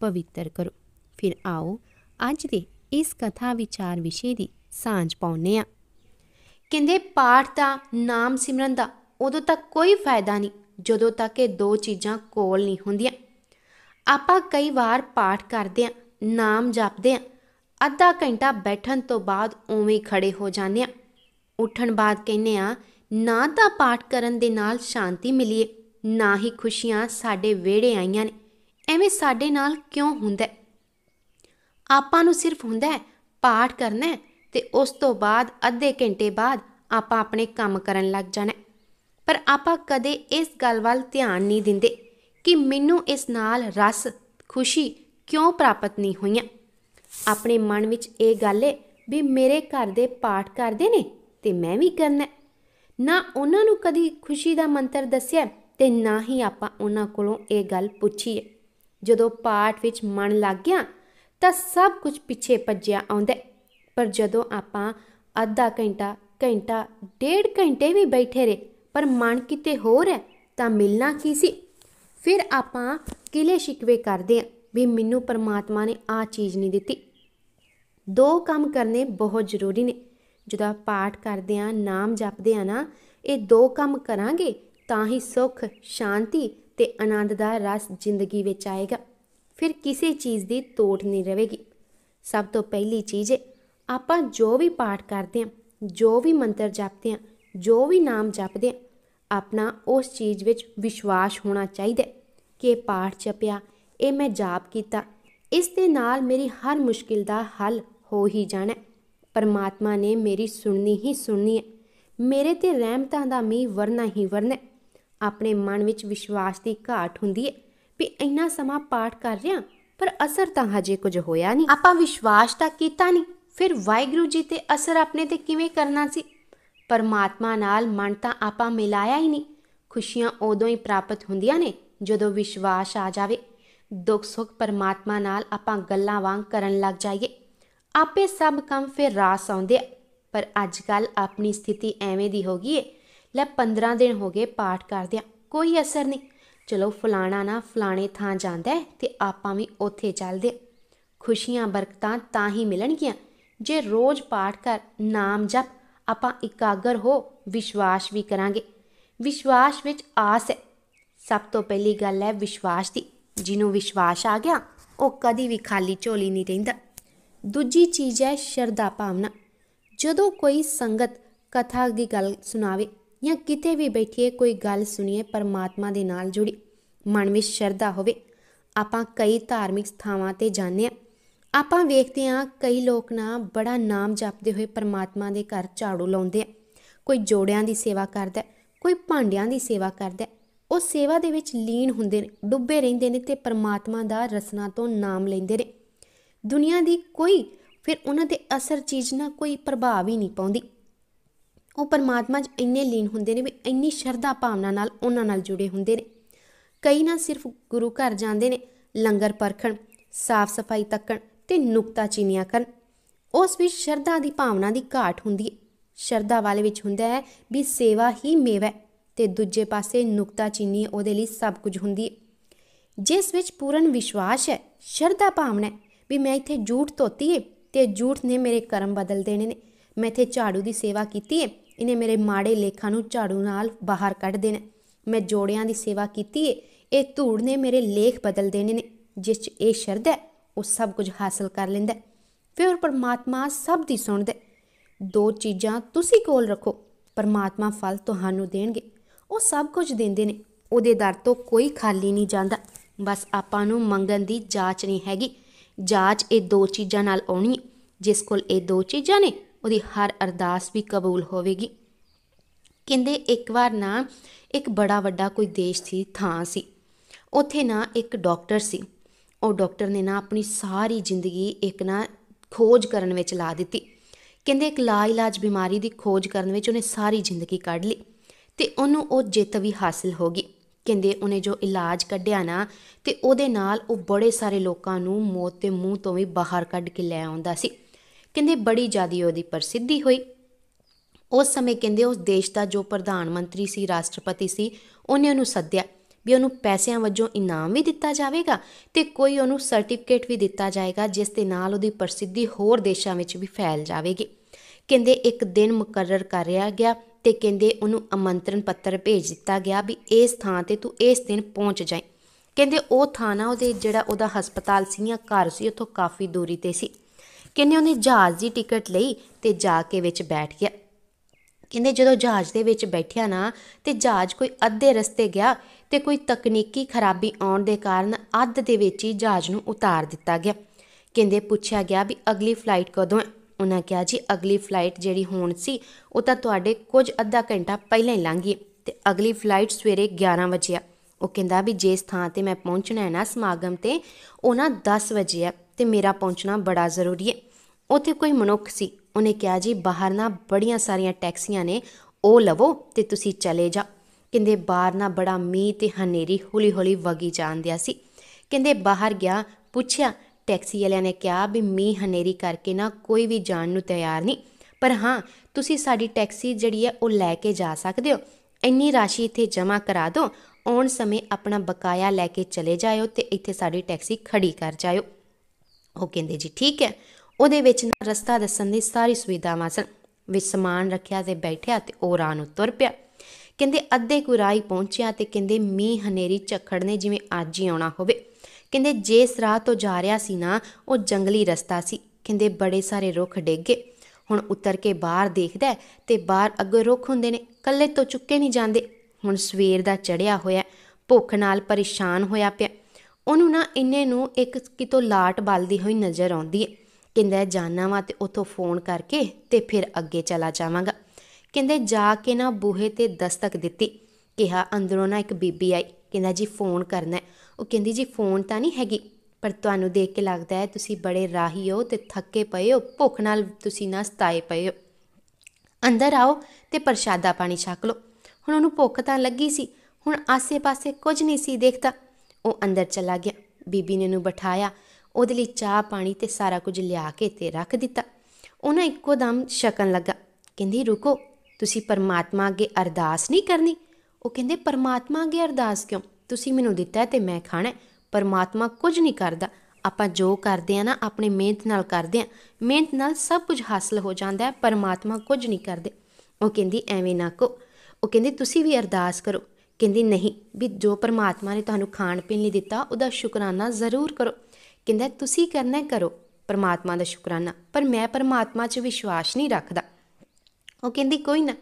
ਪਵਿੱਤਰ ਕਰੋ ਫਿਰ ਆਓ ਅੱਜ ਦੇ ਇਸ ਕਥਾ ਵਿਚਾਰ ਵਿਸ਼ੇ ਦੀ ਸਾਂਝ ਪਾਉਨੇ ਆ ਕਹਿੰਦੇ ਪਾਠ ਦਾ ਨਾਮ ਸਿਮਰਨ ਦਾ ਉਦੋਂ ਤੱਕ ਕੋਈ ਫਾਇਦਾ ਨਹੀਂ ਜਦੋਂ ਤੱਕ ਇਹ ਦੋ ਚੀਜ਼ਾਂ ਕੋਲ ਨਹੀਂ ਹੁੰਦੀਆਂ ਆਪਾਂ ਕਈ ਵਾਰ ਪਾਠ ਕਰਦੇ ਆ ਨਾਮ ਜਪਦੇ ਆ ਅੱਧਾ ਘੰਟਾ ਬੈਠਣ ਤੋਂ ਬਾਅਦ ਉਵੇਂ ਖੜੇ ਹੋ ਜਾਂਦੇ ਆ ਉੱਠਣ ਬਾਅਦ ਕਹਿੰਨੇ ਆ ਨਾ ਤਾਂ ਪਾਠ ਕਰਨ ਦੇ ਨਾਲ ਸ਼ਾਂਤੀ ਮਿਲੀ ਨਾ ਹੀ ਖੁਸ਼ੀਆਂ ਸਾਡੇ ਵਿਹੜੇ ਆਈਆਂ ਨੇ ਐਵੇਂ ਸਾਡੇ ਨਾਲ ਕਿਉਂ ਹੁੰਦਾ ਆਪਾਂ ਨੂੰ ਸਿਰਫ ਹੁੰਦਾ ਹੈ ਪਾਠ ਕਰਨਾ ਤੇ ਉਸ ਤੋਂ ਬਾਅਦ ਅੱਧੇ ਘੰਟੇ ਬਾਅਦ ਆਪਾਂ ਆਪਣੇ ਕੰਮ ਕਰਨ ਲੱਗ ਜਾਣਾ ਪਰ ਆਪਾਂ ਕਦੇ ਇਸ ਗੱਲ ਵੱਲ ਧਿਆਨ ਨਹੀਂ ਦਿੰਦੇ ਕਿ ਮੈਨੂੰ ਇਸ ਨਾਲ ਰਸ ਖੁਸ਼ੀ ਕਿਉਂ ਪ੍ਰਾਪਤ ਨਹੀਂ ਹੋਈਆਂ ਆਪਣੇ ਮਨ ਵਿੱਚ ਇਹ ਗੱਲ ਹੈ ਵੀ ਮੇਰੇ ਘਰ ਦੇ ਪਾਠ ਕਰਦੇ ਨੇ ਤੇ ਮੈਂ ਵੀ ਕਰਨਾ ਨਾ ਉਹਨਾਂ ਨੂੰ ਕਦੀ ਖੁਸ਼ੀ ਦਾ ਮੰਤਰ ਦੱਸਿਆ ਤੇ ਨਾ ਹੀ ਆਪਾਂ ਉਹਨਾਂ ਕੋਲੋਂ ਇਹ ਗੱਲ ਪੁੱਛੀ ਹੈ ਜਦੋਂ ਪਾਠ ਵਿੱਚ ਮਨ ਲੱਗ ਗਿਆ ਤਾਂ ਸਭ ਕੁਝ ਪਿੱਛੇ ਭੱਜਿਆ ਆਉਂਦਾ ਪਰ ਜਦੋਂ ਆਪਾਂ ਅੱਧਾ ਘੰਟਾ ਘੰਟਾ ਡੇਢ ਘੰਟੇ ਵੀ ਬੈਠੇ ਰਹੇ ਪਰ ਮਨ ਕਿਤੇ ਹੋਰ ਹੈ ਤਾਂ ਮਿਲਣਾ ਕੀ ਸੀ ਫਿਰ ਆਪਾਂ ਕਿਲੇ ਸ਼ਿਕਵੇ ਕਰਦੇ ਆ ਵੀ ਮੈਨੂੰ ਪਰਮਾਤਮਾ ਨੇ ਆ ਚੀਜ਼ ਨਹੀਂ ਦਿੱਤੀ ਦੋ ਕੰਮ ਕਰਨੇ ਬਹੁਤ ਜ਼ਰੂਰੀ ਨੇ ਜਦੋਂ ਪਾਠ ਕਰਦੇ ਆ ਨਾਮ ਜਪਦੇ ਆ ਨਾ ਇਹ ਦੋ ਕੰਮ ਕਰਾਂਗੇ ਤਾਂ ਹੀ ਸੁਖ ਸ਼ਾਂਤੀ ਤੇ ਆਨੰਦ ਦਾ ਰਸ ਜ਼ਿੰਦਗੀ ਵਿੱਚ ਆਏਗਾ ਫਿਰ ਕਿਸੇ ਚੀਜ਼ ਦੀ ਤੋੜ ਨਹੀਂ ਰਹੇਗੀ ਸਭ ਤੋਂ ਪਹਿਲੀ ਚੀਜ਼ ਆਪਾਂ ਜੋ ਵੀ ਪਾਠ ਕਰਦੇ ਹਾਂ ਜੋ ਵੀ ਮੰਤਰ ਜਪਦੇ ਹਾਂ ਜੋ ਵੀ ਨਾਮ ਜਪਦੇ ਹਾਂ ਆਪਣਾ ਉਸ ਚੀਜ਼ ਵਿੱਚ ਵਿਸ਼ਵਾਸ ਹੋਣਾ ਚਾਹੀਦਾ ਕਿ ਪਾਠ ਜਪਿਆ ਇਹ ਮੈਂ ਜਾਪ ਕੀਤਾ ਇਸ ਦੇ ਨਾਲ ਮੇਰੀ ਹਰ ਮੁਸ਼ਕਿਲ ਦਾ ਹੱਲ ਹੋ ਹੀ ਜਾਣਾ ਪਰਮਾਤਮਾ ਨੇ ਮੇਰੀ ਸੁਣਨੀ ਹੀ ਸੁਣਨੀ ਹੈ ਮੇਰੇ ਤੇ ਰਹਿਮਤਾਂ ਦਾ ਮੀਂਹ ਵਰਨਾ ਹੀ ਵਰਨਾ ਆਪਣੇ ਮਨ ਵਿੱਚ ਵਿਸ਼ਵਾਸ ਦੀ ਘਾਟ ਹੁੰਦੀ ਹੈ ਵੀ ਇੰਨਾ ਸਮਾਂ ਪਾਠ ਕਰ ਰਿਆਂ ਪਰ ਅਸਰ ਤਾਂ ਹਜੇ ਕੁਝ ਹੋਇਆ ਨਹੀਂ ਆਪਾਂ ਵਿਸ਼ਵਾਸ ਤਾਂ ਕੀਤਾ ਨਹੀਂ ਫਿਰ ਵਾਹਿਗੁਰੂ ਜੀ ਤੇ ਅਸਰ ਆਪਣੇ ਤੇ ਕਿਵੇਂ ਕਰਨਾ ਸੀ ਪਰਮਾਤਮਾ ਨਾਲ ਮਨ ਤਾਂ ਆਪਾਂ ਮਿਲਾਇਆ ਹੀ ਨਹੀਂ ਖੁਸ਼ੀਆਂ ਉਦੋਂ ਹੀ ਪ੍ਰਾਪਤ ਹੁੰਦੀਆਂ ਨੇ ਜਦੋਂ ਵਿਸ਼ਵਾਸ ਆ ਜਾਵੇ ਦੁੱਖ ਸੁੱਖ ਪਰਮਾਤਮਾ ਨਾਲ ਆਪਾਂ ਗੱਲਾਂ ਵਾਂਗ ਕਰਨ ਲੱਗ ਜਾਈਏ ਆਪੇ ਸਭ ਕੰਮ ਫਿਰ ਰਾਸ ਆਉਂਦੇ ਪਰ ਅੱਜ ਕੱਲ ਆਪਣੀ ਸਥਿਤੀ ਐਵੇਂ ਦੀ ਹੋ ਗਈ ਏ ਲੈ 15 ਦਿਨ ਹੋ ਗਏ ਪਾਠ ਕਰਦਿਆਂ ਕੋਈ ਅਸਰ ਨਹੀਂ ਚਲੋ ਫਲਾਣਾ ਨਾ ਫਲਾਣੇ ਥਾਂ ਜਾਂਦਾ ਤੇ ਆਪਾਂ ਵੀ ਉੱਥੇ ਚੱਲਦੇ ਖੁਸ਼ੀਆਂ ਬਰਕਤਾਂ ਤਾਂ ਹੀ ਮਿਲਣਗੀਆਂ ਜੇ ਰੋਜ਼ ਪਾਠ ਕਰ ਨਾਮ ਜਪ ਆਪਾਂ ਇਕਾਗਰ ਹੋ ਵਿਸ਼ਵਾਸ ਵੀ ਕਰਾਂਗੇ ਵਿਸ਼ਵਾਸ ਵਿੱਚ ਆਸ ਹੈ ਸਭ ਤੋਂ ਪਹਿਲੀ ਗੱਲ ਹੈ ਵਿਸ਼ਵਾਸ ਦੀ ਜਿਹਨੂੰ ਵਿਸ਼ਵਾਸ ਆ ਗਿਆ ਉਹ ਕਦੀ ਵੀ ਖਾਲੀ ਝੋਲੀ ਨਹੀਂ ਰਹਿੰਦਾ ਦੂਜੀ ਚੀਜ਼ ਹੈ ਸ਼ਰਧਾ ਭਾਵਨਾ ਜਦੋਂ ਕੋਈ ਸੰਗਤ ਕਥਾ ਦੀ ਗੱਲ ਸੁਣਾਵੇ ਜਾਂ ਕਿਤੇ ਵੀ ਬੈਠੀਏ ਕੋਈ ਗੱਲ ਸੁਣੀਏ ਪਰਮਾਤਮਾ ਦੇ ਨਾਲ ਜੁੜੀ ਮਨ ਵਿੱਚ ਸ਼ਰਧਾ ਹੋਵੇ ਆਪਾਂ ਕਈ ਧਾਰਮਿਕ ਥਾਵਾਂ ਤੇ ਜਾਂਦੇ ਆ ਆਪਾਂ ਵੇਖਦੇ ਆ ਕਈ ਲੋਕ ਨਾ ਬੜਾ ਨਾਮ ਜਪਦੇ ਹੋਏ ਪਰਮਾਤਮਾ ਦੇ ਘਰ ਝਾੜੂ ਲਾਉਂਦੇ ਆ ਕੋਈ ਜੋੜਿਆਂ ਦੀ ਸੇਵਾ ਕਰਦਾ ਕੋਈ ਭਾਂਡਿਆਂ ਦੀ ਸੇਵਾ ਕਰਦਾ ਉਹ ਸੇਵਾ ਦੇ ਵਿੱਚ ਲੀਨ ਹੁੰਦੇ ਨੇ ਡੁੱਬੇ ਰਹਿੰਦੇ ਨੇ ਤੇ ਪਰਮਾਤਮਾ ਦਾ ਰਸਨਾ ਤੋਂ ਨਾਮ ਲੈਂਦੇ ਨੇ ਦੁਨੀਆ ਦੀ ਕੋਈ ਫਿਰ ਉਹਨਾਂ ਤੇ ਅਸਰ ਚੀਜ਼ ਨਾ ਕੋਈ ਪ੍ਰਭਾਵ ਹੀ ਨਹੀਂ ਪਾਉਂਦੀ ਉਹ ਪਰਮਾਤਮਾ 'ਚ ਇੰਨੇ ਲੀਨ ਹੁੰਦੇ ਨੇ ਵੀ ਇੰਨੀ ਸ਼ਰਧਾ ਭਾਵਨਾ ਨਾਲ ਉਹਨਾਂ ਨਾਲ ਜੁੜੇ ਹੁੰਦੇ ਨੇ ਕਈ ਨਾ ਸਿਰਫ ਗੁਰੂ ਘਰ ਜਾਂਦੇ ਨੇ ਲੰਗਰ ਪਰਖਣ ਸਾਫ਼ ਸਫਾਈ ਤੱਕਣ ਤੇ ਨੁਕਤਾ ਚੀਨੀਆਂ ਕਰਨ ਉਸ ਵਿੱਚ ਸ਼ਰਧਾ ਦੀ ਭਾਵਨਾ ਦੀ ਘਾਟ ਹੁੰਦੀ ਹੈ ਸ਼ਰਧਾ ਵਾਲੇ ਵਿੱਚ ਹੁੰਦਾ ਹੈ ਵੀ ਸੇਵਾ ਹੀ ਮੇਵਾ ਤੇ ਦੂਜੇ ਪਾਸੇ ਨੁਕਤਾ ਚੀਨੀ ਉਹਦੇ ਲਈ ਸਭ ਕੁਝ ਹੁੰਦੀ ਹੈ ਜਿਸ ਵਿੱਚ ਪੂਰਨ ਵਿਸ਼ਵਾਸ ਹੈ ਸ਼ਰਧਾ ਭਾਵਨਾ ਵੀ ਮੈਂ ਇੱਥੇ ਝੂਠ ਧੋਤੀ ਹੈ ਤੇ ਝੂਠ ਨੇ ਮੇਰੇ ਕਰਮ ਬਦਲ ਦੇਣੇ ਨੇ ਮੈਂ ਇੱਥੇ ਝਾੜੂ ਦੀ ਸੇਵਾ ਕੀਤੀ ਹੈ ਇਹਨੇ ਮੇਰੇ ਮਾੜੇ ਲੇਖਾਂ ਨੂੰ ਝਾੜੂ ਨਾਲ ਬਾਹਰ ਕੱਢ ਦੇਣਾ ਮੈਂ ਜੋੜਿਆਂ ਦੀ ਸੇਵਾ ਕੀਤੀ ਏ ਇਹ ਧੂੜ ਨੇ ਮੇਰੇ ਲੇਖ ਬਦਲ ਦੇਣੇ ਨੇ ਜਿਸ 'ਚ ਇਹ ਸ਼ਰਦ ਹੈ ਉਹ ਸਭ ਕੁਝ ਹਾਸਲ ਕਰ ਲੈਂਦਾ ਫਿਰ ਪਰਮਾਤਮਾ ਸਭ ਦੀ ਸੁਣਦਾ ਦੋ ਚੀਜ਼ਾਂ ਤੁਸੀਂ ਕੋਲ ਰੱਖੋ ਪਰਮਾਤਮਾ ਫਲ ਤੁਹਾਨੂੰ ਦੇਣਗੇ ਉਹ ਸਭ ਕੁਝ ਦਿੰਦੇ ਨੇ ਉਹਦੇ ਦਰ ਤੋਂ ਕੋਈ ਖਾਲੀ ਨਹੀਂ ਜਾਂਦਾ ਬਸ ਆਪਾਂ ਨੂੰ ਮੰਗਣ ਦੀ ਜਾਂਚ ਨਹੀਂ ਹੈਗੀ ਜਾਂਚ ਇਹ ਦੋ ਚੀਜ਼ਾਂ ਨਾਲ ਆਉਣੀ ਜਿਸ ਕੋਲ ਇਹ ਦੋ ਚੀਜ਼ਾਂ ਨੇ ਉਹਦੀ ਹਰ ਅਰਦਾਸ ਵੀ ਕਬੂਲ ਹੋਵੇਗੀ ਕਹਿੰਦੇ ਇੱਕ ਵਾਰ ਨਾ ਇੱਕ ਬੜਾ ਵੱਡਾ ਕੋਈ ਦੇਸ਼ ਸੀ ਥਾਂ ਸੀ ਉੱਥੇ ਨਾ ਇੱਕ ਡਾਕਟਰ ਸੀ ਉਹ ਡਾਕਟਰ ਨੇ ਨਾ ਆਪਣੀ ਸਾਰੀ ਜ਼ਿੰਦਗੀ ਇੱਕ ਨਾ ਖੋਜ ਕਰਨ ਵਿੱਚ ਲਾ ਦਿੱਤੀ ਕਹਿੰਦੇ ਇੱਕ ਲਾਇਲਾਜ ਬਿਮਾਰੀ ਦੀ ਖੋਜ ਕਰਨ ਵਿੱਚ ਉਹਨੇ ਸਾਰੀ ਜ਼ਿੰਦਗੀ ਕੱਢ ਲਈ ਤੇ ਉਹਨੂੰ ਉਹ ਜਿੱਤ ਵੀ ਹਾਸਲ ਹੋ ਗਈ ਕਹਿੰਦੇ ਉਹਨੇ ਜੋ ਇਲਾਜ ਕੱਢਿਆ ਨਾ ਤੇ ਉਹਦੇ ਨਾਲ ਉਹ ਬੜੇ ਸਾਰੇ ਲੋਕਾਂ ਨੂੰ ਮੌਤ ਦੇ ਮੂੰਹ ਤੋਂ ਵੀ ਬਾਹਰ ਕੱਢ ਕੇ ਲੈ ਆਉਂਦਾ ਸੀ ਕਹਿੰਦੇ ਬੜੀ ਜ਼ਿਆਦੀ ਉਹਦੀ ਪ੍ਰਸਿੱਧੀ ਹੋਈ ਉਸ ਸਮੇਂ ਕਹਿੰਦੇ ਉਸ ਦੇਸ਼ ਦਾ ਜੋ ਪ੍ਰਧਾਨ ਮੰਤਰੀ ਸੀ ਰਾਸ਼ਟਰਪਤੀ ਸੀ ਉਹਨੇ ਉਹਨੂੰ ਸੱਦਿਆ ਵੀ ਉਹਨੂੰ ਪੈਸਿਆਂ ਵਜੋਂ ਇਨਾਮ ਵੀ ਦਿੱਤਾ ਜਾਵੇਗਾ ਤੇ ਕੋਈ ਉਹਨੂੰ ਸਰਟੀਫਿਕੇਟ ਵੀ ਦਿੱਤਾ ਜਾਏਗਾ ਜਿਸ ਦੇ ਨਾਲ ਉਹਦੀ ਪ੍ਰਸਿੱਧੀ ਹੋਰ ਦੇਸ਼ਾਂ ਵਿੱਚ ਵੀ ਫੈਲ ਜਾਵੇਗੀ ਕਹਿੰਦੇ ਇੱਕ ਦਿਨ ਮੁਕਰਰ ਕਰਿਆ ਗਿਆ ਤੇ ਕਹਿੰਦੇ ਉਹਨੂੰ ਆਮੰਤਰਣ ਪੱਤਰ ਭੇਜ ਦਿੱਤਾ ਗਿਆ ਵੀ ਇਸ ਥਾਂ ਤੇ ਤੂੰ ਇਸ ਦਿਨ ਪਹੁੰਚ ਜਾਏ ਕਹਿੰਦੇ ਉਹ ਥਾਂ ਨਾ ਉਹਦੇ ਜਿਹੜਾ ਉਹਦਾ ਹਸਪਤਾਲ ਸੀ ਜਾਂ ਘਰ ਸੀ ਉੱਥੋਂ ਕਾਫੀ ਦੂਰੀ ਤੇ ਸੀ ਕਹਿੰਦੇ ਉਹਨੇ ਜਹਾਜ਼ ਦੀ ਟਿਕਟ ਲਈ ਤੇ ਜਾ ਕੇ ਵਿੱਚ ਬੈਠ ਗਿਆ ਕਹਿੰਦੇ ਜਦੋਂ ਜਹਾਜ਼ ਦੇ ਵਿੱਚ ਬੈਠਿਆ ਨਾ ਤੇ ਜਹਾਜ਼ ਕੋਈ ਅੱਧੇ ਰਸਤੇ ਗਿਆ ਤੇ ਕੋਈ ਤਕਨੀਕੀ ਖਰਾਬੀ ਆਉਣ ਦੇ ਕਾਰਨ ਅੱਧ ਦੇ ਵਿੱਚ ਹੀ ਜਹਾਜ਼ ਨੂੰ ਉਤਾਰ ਦਿੱਤਾ ਗਿਆ ਕਹਿੰਦੇ ਪੁੱਛਿਆ ਗਿਆ ਵੀ ਅਗਲੀ ਫਲਾਈਟ ਕਦੋਂ ਹੈ ਉਹਨਾਂ ਕਿਹਾ ਜੀ ਅਗਲੀ ਫਲਾਈਟ ਜਿਹੜੀ ਹੋਣ ਸੀ ਉਹ ਤਾਂ ਤੁਹਾਡੇ ਕੁਝ ਅੱਧਾ ਘੰਟਾ ਪਹਿਲਾਂ ਹੀ ਲੰਘ ਗਈ ਤੇ ਅਗਲੀ ਫਲਾਈਟ ਸਵੇਰੇ 11 ਵਜੇ ਆ ਉਹ ਕਹਿੰਦਾ ਵੀ ਜੇ ਥਾਂ ਤੇ ਮੈਂ ਪਹੁੰਚਣਾ ਹੈ ਨਾ ਸਮਾਗਮ ਤੇ ਉਹਨਾਂ 10 ਵਜੇ ਆ ਤੇ ਮੇਰਾ ਪਹੁੰਚਣਾ ਬੜਾ ਜ਼ਰੂਰੀ ਹੈ ਉੱਥੇ ਕੋਈ ਮਨੁੱਖ ਸੀ ਉਹਨੇ ਕਿਹਾ ਜੀ ਬਾਹਰ ਨਾ ਬੜੀਆਂ ਸਾਰੀਆਂ ਟੈਕਸੀਆਂ ਨੇ ਉਹ ਲਵੋ ਤੇ ਤੁਸੀਂ ਚਲੇ ਜਾ ਕਹਿੰਦੇ ਬਾਹਰ ਨਾ ਬੜਾ ਮੀਂਹ ਤੇ ਹਨੇਰੀ ਹੌਲੀ-ਹੌਲੀ ਵਗੀ ਜਾਂਦਿਆ ਸੀ ਕਹਿੰਦੇ ਬਾਹਰ ਗਿਆ ਪੁੱਛਿਆ ਟੈਕਸੀ ਵਾਲਿਆਂ ਨੇ ਕਿਹਾ ਵੀ ਮੀਂਹ ਹਨੇਰੀ ਕਰਕੇ ਨਾ ਕੋਈ ਵੀ ਜਾਣ ਨੂੰ ਤਿਆਰ ਨਹੀਂ ਪਰ ਹਾਂ ਤੁਸੀਂ ਸਾਡੀ ਟੈਕਸੀ ਜਿਹੜੀ ਹੈ ਉਹ ਲੈ ਕੇ ਜਾ ਸਕਦੇ ਹੋ ਇੰਨੀ ਰਾਸ਼ੀ ਇੱਥੇ ਜਮ੍ਹਾਂ ਕਰਾ ਦਿਓ ਔਣ ਸਮੇਂ ਆਪਣਾ ਬਕਾਇਆ ਲੈ ਕੇ ਚਲੇ ਜਾਇਓ ਤੇ ਇੱਥੇ ਸਾਡੀ ਟੈਕਸੀ ਖੜੀ ਕਰ ਜਾਇਓ ਉਹ ਕਹਿੰਦੇ ਜੀ ਠੀਕ ਹੈ ਉਹਦੇ ਵਿੱਚ ਨਾ ਰਸਤਾ ਦੱਸਣ ਦੀ ਸਾਰੀ ਸੁਵਿਧਾਵਾਂ ਸਨ ਵਿੱਚ ਸਮਾਨ ਰੱਖਿਆ ਤੇ ਬੈਠਿਆ ਤੇ ਉਹ ਰਾਂ ਨੂੰ ਤੁਰ ਪਿਆ ਕਹਿੰਦੇ ਅੱਧੇ ਹੀ ਪਹੁੰਚਿਆ ਤੇ ਕਹਿੰਦੇ ਮੀਂਹ ਹਨੇਰੀ ਝੱਖੜ ਨੇ ਜਿਵੇਂ ਅੱਜ ਹੀ ਆਉਣਾ ਹੋਵੇ ਕਹਿੰਦੇ ਜਿਸ ਰਾਹ ਤੋਂ ਜਾ ਰਿਹਾ ਸੀ ਨਾ ਉਹ ਜੰਗਲੀ ਰਸਤਾ ਸੀ ਕਹਿੰਦੇ ਬੜੇ ਸਾਰੇ ਰੁੱਖ ਡੇਗੇ ਹੁਣ ਉਤਰ ਕੇ ਬਾਹਰ ਦੇਖਦਾ ਤੇ ਬਾਹਰ ਅੱਗੇ ਰੁੱਖ ਹੁੰਦੇ ਨੇ ਕੱਲੇ ਤੋਂ ਚੁੱਕੇ ਨਹੀਂ ਜਾਂਦੇ ਹੁਣ ਸਵੇਰ ਦਾ ਚੜਿਆ ਹੋਇਆ ਭੁੱਖ ਨਾਲ ਪਰੇਸ਼ਾਨ ਹੋਇਆ ਪਿਆ ਉਹਨੂੰ ਨਾ ਇੰਨੇ ਨੂੰ ਇੱਕ ਕਿਤੋਂ ਲਾਟ ਬਲਦੀ ਹੋਈ ਨਜ਼ਰ ਆਉਂਦੀ ਹੈ ਕਹਿੰਦਾ ਜਾਣਾ ਵਾ ਤੇ ਉਥੋਂ ਫੋਨ ਕਰਕੇ ਤੇ ਫਿਰ ਅੱਗੇ ਚਲਾ ਜਾਵਾਂਗਾ ਕਹਿੰਦੇ ਜਾ ਕੇ ਨਾ ਬੂਹੇ ਤੇ ਦਸਤਕ ਦਿੱਤੀ ਕਿਹਾ ਅੰਦਰੋਂ ਨਾ ਇੱਕ ਬੀਬੀ ਆਈ ਕਹਿੰਦਾ ਜੀ ਫੋਨ ਕਰਨਾ ਉਹ ਕਹਿੰਦੀ ਜੀ ਫੋਨ ਤਾਂ ਨਹੀਂ ਹੈਗੀ ਪਰ ਤੁਹਾਨੂੰ ਦੇਖ ਕੇ ਲੱਗਦਾ ਹੈ ਤੁਸੀਂ ਬੜੇ ਰਾਹੀ ਹੋ ਤੇ ਥੱਕੇ ਪਏ ਹੋ ਭੁੱਖ ਨਾਲ ਤੁਸੀਂ ਨਾ ਸਤਾਏ ਪਏ ਹੋ ਅੰਦਰ ਆਓ ਤੇ ਪ੍ਰਸ਼ਾਦਾ ਪਾਣੀ ਛਕ ਲਓ ਹੁਣ ਉਹਨੂੰ ਭੁੱਖ ਤਾਂ ਲੱਗੀ ਸੀ ਹੁਣ ਆਸੇ-ਪਾਸੇ ਕੁਝ ਨਹੀਂ ਸੀ ਦੇਖਦਾ ਉਹ ਅੰਦਰ ਚਲਾ ਗਿਆ ਬੀਬੀ ਨੇ ਉਹਨੂੰ ਬਿਠਾਇਆ ਉਹਦੇ ਲਈ ਚਾਹ ਪਾਣੀ ਤੇ ਸਾਰਾ ਕੁਝ ਲਿਆ ਕੇ ਤੇ ਰੱਖ ਦਿੱਤਾ ਉਹਨਾਂ ਇੱਕੋ ਦਮ ਸ਼ਕਨ ਲੱਗਾ ਕਹਿੰਦੀ ਰੁਕੋ ਤੁਸੀਂ ਪਰਮਾਤਮਾ ਅੱਗੇ ਅਰਦਾਸ ਨਹੀਂ ਕਰਨੀ ਉਹ ਕਹਿੰਦੇ ਪਰਮਾਤਮਾ ਅੱਗੇ ਅਰਦਾਸ ਕਿਉਂ ਤੁਸੀਂ ਮੈਨੂੰ ਦਿੱਤਾ ਤੇ ਮੈਂ ਖਾਣਾ ਪਰਮਾਤਮਾ ਕੁਝ ਨਹੀਂ ਕਰਦਾ ਆਪਾਂ ਜੋ ਕਰਦੇ ਆ ਨਾ ਆਪਣੇ ਮਿਹਨਤ ਨਾਲ ਕਰਦੇ ਆ ਮਿਹਨਤ ਨਾਲ ਸਭ ਕੁਝ ਹਾਸਲ ਹੋ ਜਾਂਦਾ ਹੈ ਪਰਮਾਤਮਾ ਕੁਝ ਨਹੀਂ ਕਰਦੇ ਉਹ ਕਹਿੰਦੀ ਐਵੇਂ ਨਾ ਕੋ ਉਹ ਕਹਿੰਦੀ ਤੁਸੀਂ ਵੀ ਅਰਦਾਸ ਕਰੋ ਕਹਿੰਦੀ ਨਹੀਂ ਵੀ ਜੋ ਪਰਮਾਤਮਾ ਨੇ ਤੁਹਾਨੂੰ ਖਾਣ ਪੀਣ ਲਈ ਦਿੱਤਾ ਉਹਦਾ ਸ਼ੁਕਰਾਨਾ ਜ਼ਰੂਰ ਕਰੋ ਕਹਿੰਦਾ ਤੁਸੀਂ ਕਰਨਾ ਕਰੋ ਪਰਮਾਤਮਾ ਦਾ ਸ਼ੁਕਰਾਨਾ ਪਰ ਮੈਂ ਪਰਮਾਤਮਾ 'ਚ ਵਿਸ਼ਵਾਸ ਨਹੀਂ ਰੱਖਦਾ ਉਹ ਕਹਿੰਦੀ ਕੋਈ ਨਾ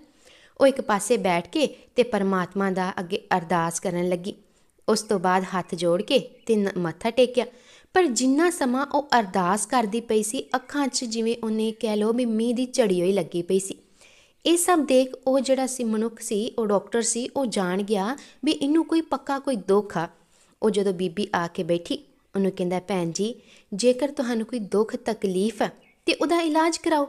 ਉਹ ਇੱਕ ਪਾਸੇ ਬੈਠ ਕੇ ਤੇ ਪਰਮਾਤਮਾ ਦਾ ਅੱਗੇ ਅਰਦਾਸ ਕਰਨ ਲੱਗੀ ਉਸ ਤੋਂ ਬਾਅਦ ਹੱਥ ਜੋੜ ਕੇ ਤੇ ਮੱਥਾ ਟੇਕਿਆ ਪਰ ਜਿੰਨਾ ਸਮਾਂ ਉਹ ਅਰਦਾਸ ਕਰਦੀ ਪਈ ਸੀ ਅੱਖਾਂ 'ਚ ਜਿਵੇਂ ਉਹਨੇ ਕਹਿ ਲੋ ਵੀ ਮੀਂਹ ਦੀ ਝੜੀ ਹੋਈ ਲੱਗੀ ਪਈ ਸੀ ਇਹ ਸਭ ਦੇਖ ਉਹ ਜਿਹੜਾ ਸੀ ਮਨੁੱਖ ਸੀ ਉਹ ਡਾਕਟਰ ਸੀ ਉਹ ਜਾਣ ਗਿਆ ਵੀ ਇਹਨੂੰ ਕੋਈ ਪੱਕਾ ਕੋਈ ਦੁੱਖ ਆ ਉਹ ਜਦੋਂ ਬੀਬੀ ਆ ਕੇ ਬੈਠੀ ਉਹਨੂੰ ਕਹਿੰਦਾ ਭੈਣ ਜੀ ਜੇਕਰ ਤੁਹਾਨੂੰ ਕੋਈ ਦੁੱਖ ਤਕਲੀਫ ਹੈ ਤੇ ਉਹਦਾ ਇਲਾਜ ਕਰਾਓ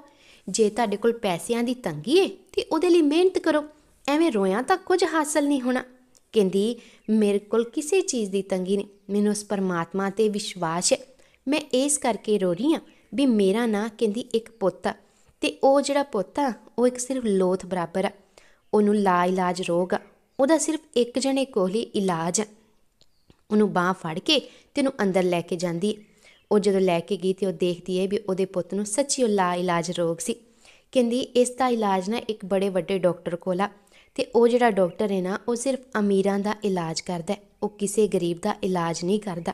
ਜੇ ਤੁਹਾਡੇ ਕੋਲ ਪੈਸਿਆਂ ਦੀ ਤੰਗੀ ਹੈ ਤੇ ਉਹਦੇ ਲਈ ਮਿਹਨਤ ਕਰੋ ਐਵੇਂ ਰੋਇਆਂ ਤਾਂ ਕੁਝ ਹਾਸਲ ਨਹੀਂ ਹੋਣਾ ਕਹਿੰਦੀ ਮੇਰੇ ਕੋਲ ਕਿਸੇ ਚੀਜ਼ ਦੀ ਤੰਗੀ ਨਹੀਂ ਮੈਨੂੰ ਉਸ ਪਰਮਾਤਮਾ ਤੇ ਵਿਸ਼ਵਾਸ ਹੈ ਮੈਂ ਇਸ ਕਰਕੇ ਰੋ ਰਹੀ ਹਾਂ ਵੀ ਮੇਰਾ ਨਾਂ ਕਹਿੰਦੀ ਇੱਕ ਪੁੱਤ ਤੇ ਉਹ ਜਿਹੜਾ ਪੁੱਤ ਆ ਉਹ ਇੱਕ ਸਿਰਫ ਲੋਥ ਬਰਾਬਰ ਆ ਉਹਨੂੰ ਲਾ ਇਲਾਜ ਰੋਗ ਉਹਦਾ ਸਿਰਫ ਇੱਕ ਜਣੇ ਕੋਲ ਹੀ ਇਲਾਜ ਹੈ ਉਹਨੂੰ ਬਾਹ ਫੜ ਕੇ ਤੇ ਉਹਨੂੰ ਅੰਦਰ ਲੈ ਕੇ ਜਾਂਦੀ ਉਹ ਜਦੋਂ ਲੈ ਕੇ ਗਈ ਤੇ ਉਹ ਦੇਖਦੀ ਹੈ ਵੀ ਉਹਦੇ ਪੁੱਤ ਨੂੰ ਸੱਚੀ ਉਹ ਲਾ ਇਲਾਜ ਰੋਗ ਸੀ ਕਹਿੰਦੀ ਇਸ ਦਾ ਇਲਾਜ ਨਾ ਇੱਕ ਬੜੇ ਵੱਡੇ ਡਾਕਟਰ ਕੋਲ ਆ ਤੇ ਉਹ ਜਿਹੜਾ ਡਾਕਟਰ ਹੈ ਨਾ ਉਹ ਸਿਰਫ ਅਮੀਰਾਂ ਦਾ ਇਲਾਜ ਕਰਦਾ ਉਹ ਕਿਸੇ ਗਰੀਬ ਦਾ ਇਲਾਜ ਨਹੀਂ ਕਰਦਾ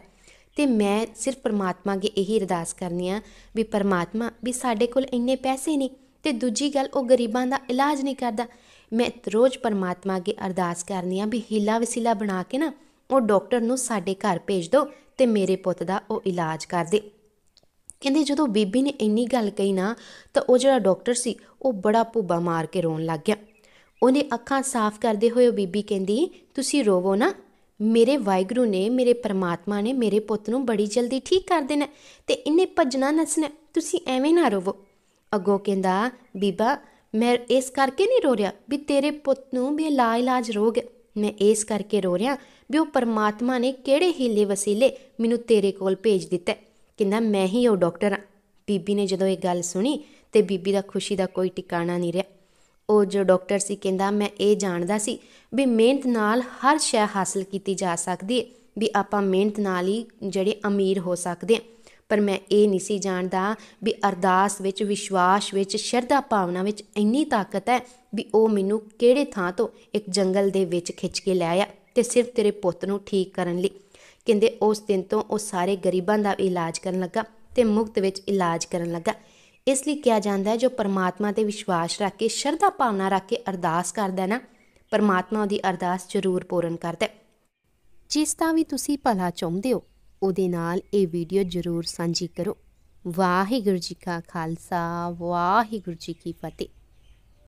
ਤੇ ਮੈਂ ਸਿਰਫ ਪਰਮਾਤਮਾ ਅਗੇ ਇਹੀ ਅਰਦਾਸ ਕਰਨੀ ਆ ਵੀ ਪਰਮਾਤਮਾ ਵੀ ਸਾਡੇ ਕੋਲ ਇੰਨੇ ਪੈਸੇ ਨਹੀਂ ਤੇ ਦੂਜੀ ਗੱਲ ਉਹ ਗਰੀਬਾਂ ਦਾ ਇਲਾਜ ਨਹੀਂ ਕਰਦਾ ਮੈਂ ਰੋਜ਼ ਪਰਮਾਤਮਾ ਅਗੇ ਅਰਦਾਸ ਕਰਨੀ ਆ ਵੀ ਹੀਲਾ ਵਸੀਲਾ ਬਣਾ ਕੇ ਨਾ ਉਹ ਡਾਕਟਰ ਨੂੰ ਸਾਡੇ ਘਰ ਭੇਜ ਦਿਓ ਤੇ ਮੇਰੇ ਪੁੱਤ ਦਾ ਉਹ ਇਲਾਜ ਕਰ ਦੇ ਕਹਿੰਦੇ ਜਦੋਂ ਬੀਬੀ ਨੇ ਇੰਨੀ ਗੱਲ ਕਹੀ ਨਾ ਤਾਂ ਉਹ ਜਿਹੜਾ ਡਾਕਟਰ ਸੀ ਉਹ ਬੜਾ ਭੁੱਬਾ ਮਾਰ ਕੇ ਰੋਣ ਲੱਗ ਗਿਆ ਉਹਨੇ ਅੱਖਾਂ ਸਾਫ਼ ਕਰਦੇ ਹੋਏ ਉਹ ਬੀਬੀ ਕਹਿੰਦੀ ਤੁਸੀਂ ਰੋਵੋ ਨਾ ਮੇਰੇ ਵਾਹਿਗੁਰੂ ਨੇ ਮੇਰੇ ਪਰਮਾਤਮਾ ਨੇ ਮੇਰੇ ਪੁੱਤ ਨੂੰ ਬੜੀ ਜਲਦੀ ਠੀਕ ਕਰ ਦੇਣਾ ਤੇ ਇੰਨੇ ਭਜਣਾ ਨਸਣਾ ਤੁਸੀਂ ਐਵੇਂ ਨਾ ਰੋਵੋ ਅੱਗੋ ਕਹਿੰਦਾ ਬੀਬਾ ਮੈਂ ਇਸ ਕਰਕੇ ਨਹੀਂ ਰੋ ਰਿਹਾ ਵੀ ਤੇਰੇ ਪੁੱਤ ਨੂੰ ਬੇਲਾ ਇਲਾਜ ਰੋਗ ਹੈ ਮੈਂ ਇਸ ਕਰਕੇ ਰੋ ਰਿਹਾ ਵੀ ਉਹ ਪਰਮਾਤਮਾ ਨੇ ਕਿਹੜੇ ਹੀਲੇ ਵਸੀਲੇ ਮੈਨੂੰ ਤੇਰੇ ਕੋਲ ਭੇਜ ਦਿੱਤਾ ਕਹਿੰਦਾ ਮੈਂ ਹੀ ਉਹ ਡਾਕਟਰ ਆ ਬੀਬੀ ਨੇ ਜਦੋਂ ਇਹ ਗੱਲ ਸੁਣੀ ਤੇ ਬੀਬੀ ਦਾ ਖੁਸ਼ੀ ਦਾ ਕੋਈ ਟਿਕਾਣਾ ਨਹੀਂ ਰਿਹਾ ਉਹ ਜੋ ਡਾਕਟਰ ਸੀ ਕਹਿੰਦਾ ਮੈਂ ਇਹ ਜਾਣਦਾ ਸੀ ਵੀ ਮਿਹਨਤ ਨਾਲ ਹਰ ਸ਼ੈ ਹਾਸਲ ਕੀਤੀ ਜਾ ਸਕਦੀ ਹੈ ਵੀ ਆਪਾਂ ਮਿਹਨਤ ਨਾਲ ਹੀ ਜਿਹੜੇ ਅਮੀਰ ਹੋ ਸਕਦੇ ਹਾਂ ਪਰ ਮੈਂ ਇਹ ਨਹੀਂ ਸੀ ਜਾਣਦਾ ਵੀ ਅਰਦਾਸ ਵਿੱਚ ਵਿਸ਼ਵਾਸ ਵਿੱਚ ਸ਼ਰਧਾ ਭਾਵਨਾ ਵਿੱਚ ਇੰਨੀ ਤਾਕਤ ਹੈ ਵੀ ਉਹ ਮੈਨੂੰ ਕਿਹੜੇ ਥਾਂ ਤੋਂ ਇੱਕ ਜੰਗਲ ਦੇ ਵਿੱਚ ਖਿੱਚ ਕੇ ਲੈ ਆਇਆ ਤੇ ਸਿਰਫ ਤੇਰੇ ਪੁੱਤ ਨੂੰ ਠੀਕ ਕਰਨ ਲਈ ਕਹਿੰਦੇ ਉਸ ਦਿਨ ਤੋਂ ਉਹ ਸਾਰੇ ਗਰੀਬਾਂ ਦਾ ਇਲਾਜ ਕਰਨ ਲੱਗਾ ਤੇ ਮੁਕਤ ਵਿੱਚ ਇਲਾਜ ਕਰਨ ਲੱਗਾ ਇਸ ਲਈ ਕਿਹਾ ਜਾਂਦਾ ਹੈ ਜੋ ਪਰਮਾਤਮਾ ਤੇ ਵਿਸ਼ਵਾਸ ਰੱਖ ਕੇ ਸ਼ਰਧਾ ਭਾਵਨਾ ਰੱਖ ਕੇ ਅਰਦਾਸ ਕਰਦਾ ਨਾ ਪਰਮਾਤਮਾ ਉਹਦੀ ਅਰਦਾਸ ਜ਼ਰੂਰ ਪੂਰਨ ਕਰਦਾ ਜਿਸ ਤਾਂ ਵੀ ਤੁਸੀਂ ਭਲਾ ਚਾਹੁੰਦੇ ਹੋ ਉਹਦੇ ਨਾਲ ਇਹ ਵੀਡੀਓ ਜ਼ਰੂਰ ਸਾਂਝੀ ਕਰੋ ਵਾਹਿਗੁਰੂ ਜੀ ਕਾ ਖਾਲਸਾ ਵਾਹਿਗੁਰੂ ਜੀ ਕੀ ਫਤਿਹ